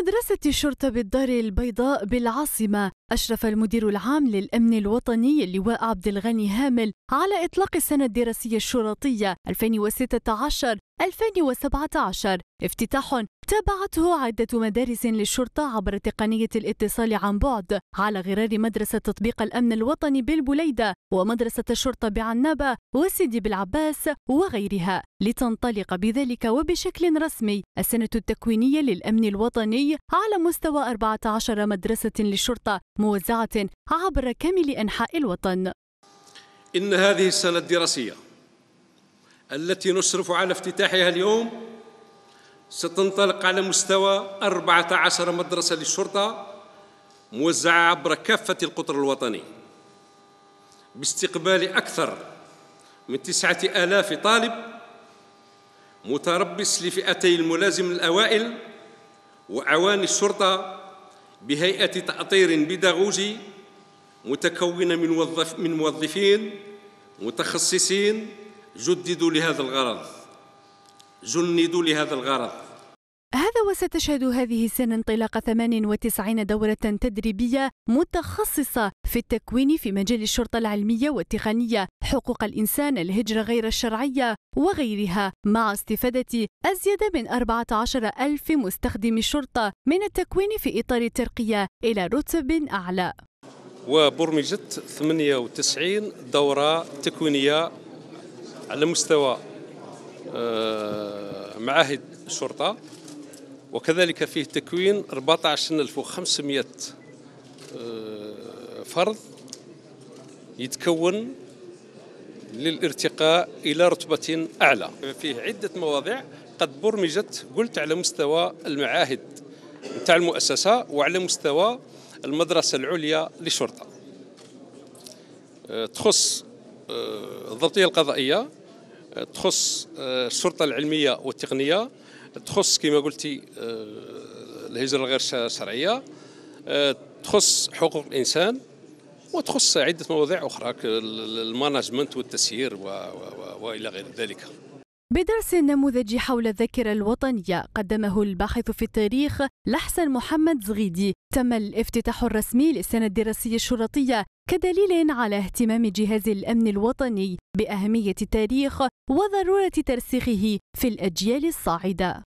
مدرسة الشرطة بالدار البيضاء بالعاصمة أشرف المدير العام للأمن الوطني اللواء عبد الغني هامل على إطلاق السنة الدراسية الشرطية 2016 2017 افتتاح تابعته عدة مدارس للشرطة عبر تقنية الاتصال عن بعد على غرار مدرسة تطبيق الأمن الوطني بالبليدة ومدرسة الشرطة بعنابة وسيدي بالعباس وغيرها لتنطلق بذلك وبشكل رسمي السنة التكوينية للأمن الوطني على مستوى 14 مدرسة للشرطة موزعة عبر كامل أنحاء الوطن إن هذه السنة الدراسية التي نشرف على افتتاحها اليوم ستنطلق على مستوى 14 مدرسة للشرطة موزعة عبر كافة القطر الوطني باستقبال أكثر من تسعة آلاف طالب متربص لفئتي الملازم الأوائل وأعوان الشرطة بهيئة تأطير بيداغوجي متكونة من, موظف من موظفين متخصصين جددوا لهذا الغرض جندوا لهذا الغرض هذا وستشهد هذه السنة انطلاق 98 دورة تدريبية متخصصة في التكوين في مجال الشرطة العلمية والتقنية، حقوق الإنسان، الهجرة غير الشرعية وغيرها، مع استفادة أزيد من 14 ألف مستخدم الشرطة من التكوين في إطار الترقية إلى رتب أعلى. وبرمجت 98 دورة تكوينية على مستوى آه، معاهد الشرطة وكذلك فيه تكوين 14500 آه، فرد يتكون للارتقاء إلى رتبة أعلى فيه عدة مواضيع قد برمجت قلت على مستوى المعاهد نتاع المؤسسة وعلى مستوى المدرسة العليا للشرطة آه، تخص الضبطية القضائية تخص آه، الشرطه العلميه والتقنيه تخص كما قلتي آه، الهجره الغير شرعيه آه، تخص حقوق الانسان وتخص عده مواضيع اخرى كالمانجمنت والتسيير والى غير ذلك بدرس نموذجي حول الذاكرة الوطنية قدمه الباحث في التاريخ لحسن محمد زغيدي تم الافتتاح الرسمي للسنة الدراسية الشرطية كدليل على اهتمام جهاز الأمن الوطني بأهمية التاريخ وضرورة ترسيخه في الأجيال الصاعدة